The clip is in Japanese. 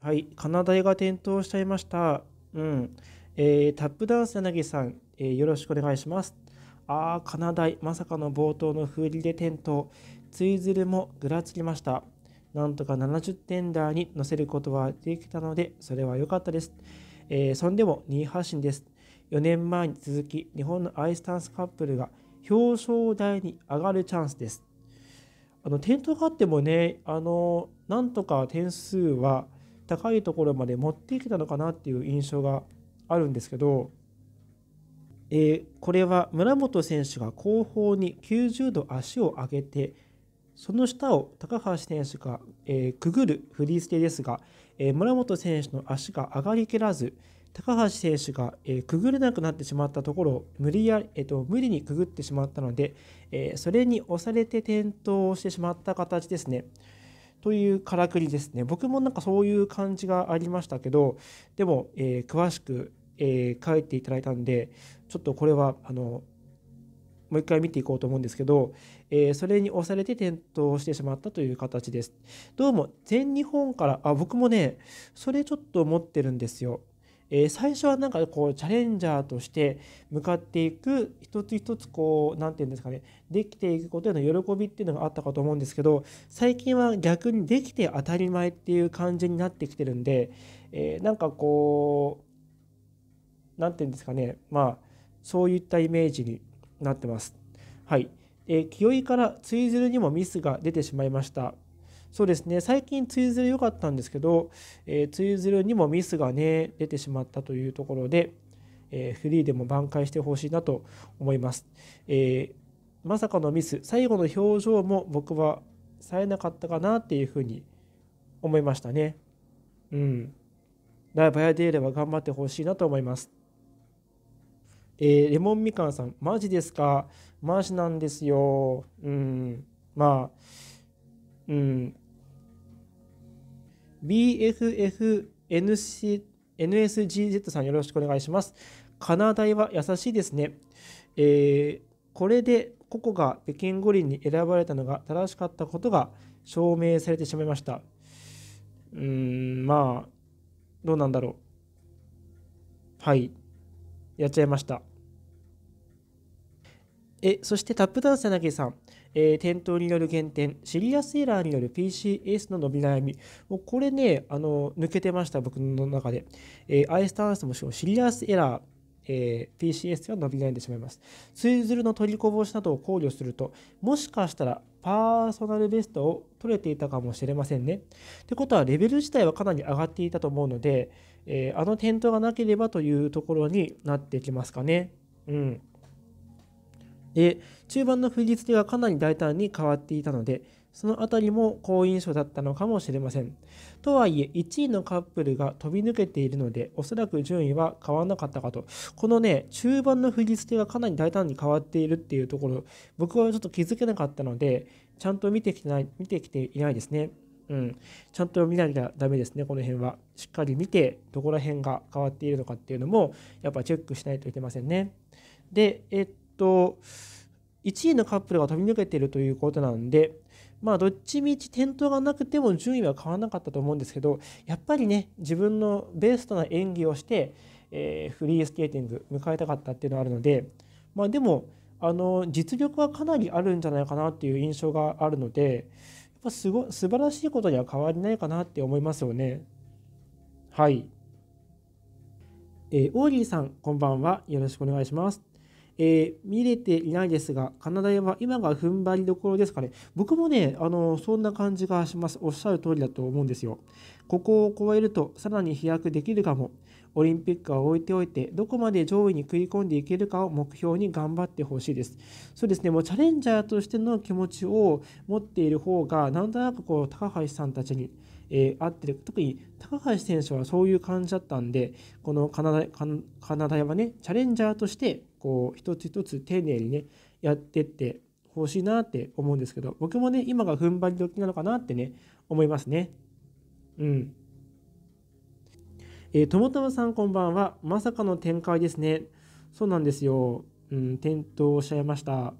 はい、カナダイが点灯しちゃいました。うん。えー、タップダンス柳さん、えー、よろしくお願いします。ああ、カナダイ、まさかの冒頭の風鈴で点灯。ツイズルもぐらつきました。なんとか70点台に乗せることはできたので、それは良かったです。えー、そんでも2位発進です。4年前に続き、日本のアイスタンスカップルが表彰台に上がるチャンスです。あの、点灯があってもね、あの、なんとか点数は、高いところまで持ってきたのかなっていう印象があるんですけど、えー、これは村本選手が後方に90度足を上げてその下を高橋選手が、えー、くぐるフリースですが、えー、村本選手の足が上がりきらず高橋選手が、えー、くぐれなくなってしまったところを無理や、えーと、と無理にくぐってしまったので、えー、それに押されて転倒してしまった形ですね。というからくりですね僕もなんかそういう感じがありましたけどでも、えー、詳しく、えー、書いていただいたんでちょっとこれはあのもう一回見ていこうと思うんですけど、えー、それに押されて転倒してしまったという形です。どうも全日本から、あ、僕もね、それちょっと思ってるんですよ。えー、最初はなんかこうチャレンジャーとして向かっていく一つ一つこう何て言うんですかねできていくことへの喜びっていうのがあったかと思うんですけど最近は逆にできて当たり前っていう感じになってきてるんで、えー、なんかこう何て言うんですかねまあそういったイメージになってます。はい、えー、清いから追ずるにもミスが出てしまいました。そうですね最近ツイズル良かったんですけど、えー、ツイズルにもミスがね出てしまったというところで、えー、フリーでも挽回してほしいなと思います、えー、まさかのミス最後の表情も僕は冴えなかったかなっていうふうに思いましたねうんライバヤデーレは頑張ってほしいなと思いますえー、レモンみかんさん、マジですかマジなんですよ。うん。まあ、うん、BFFNSGZ さんよろしくお願いします。カナダは優しいですね。えー、これでココが北京五輪に選ばれたのが正しかったことが証明されてしまいました。うーん、まあ、どうなんだろう。はい。やっちゃいました。えそしてタップダンス柳井さん、えー、転倒による減点、シリアスエラーによる PCS の伸び悩み、もうこれね、あの抜けてました、僕の中で。えー、アイスダンスもシリアスエラー、えー、PCS が伸び悩んでしまいます。ツイズルの取りこぼしなどを考慮すると、もしかしたらパーソナルベストを取れていたかもしれませんね。ってことは、レベル自体はかなり上がっていたと思うので、えー、あの転倒がなければというところになってきますかね。うん。で中盤の振り付けがかなり大胆に変わっていたのでその辺りも好印象だったのかもしれませんとはいえ1位のカップルが飛び抜けているのでおそらく順位は変わらなかったかとこのね中盤の振り付けがかなり大胆に変わっているっていうところ僕はちょっと気づけなかったのでちゃんと見てきてない見てきていないですねうん、ちゃんと見なきゃダメですね、この辺は。しっかり見て、どこら辺が変わっているのかっていうのも、やっぱチェックしないといけませんね。で、えっと1位のカップルが飛び抜けているということなんで、まあ、どっちみち転倒がなくても順位は変わらなかったと思うんですけどやっぱりね自分のベストな演技をして、えー、フリースケーティング迎えたかったっていうのはあるので、まあ、でもあの実力はかなりあるんじゃないかなっていう印象があるのでやっぱすご素晴らしいことには変わりないかなって思いますよね。はい、えー、オーリーさんこんばんはよろしくお願いします。えー、見れていないですが、カナダは今が踏ん張りどころですかね。僕もね、あのそんな感じがします。おっしゃる通りだと思うんですよ。ここを超えると、さらに飛躍できるかも。オリンピックは置いておいて、どこまで上位に食い込んでいけるかを目標に頑張ってほしいです。そうですね、もうチャレンジャーとしての気持ちを持っている方が、なんとなくこう、高橋さんたちに、えー、合ってる特に高橋選手はそういう感じだったんでこのカナダカナダはねチャレンジャーとしてこう一つ一つ丁寧にねやってってほしいなって思うんですけど僕もね今が踏ん張り時なのかなってね思いますねうん。えー、ともともさんこんばんは。まさかの展開ですね。そうなんですよ。うん、転倒しちゃいました。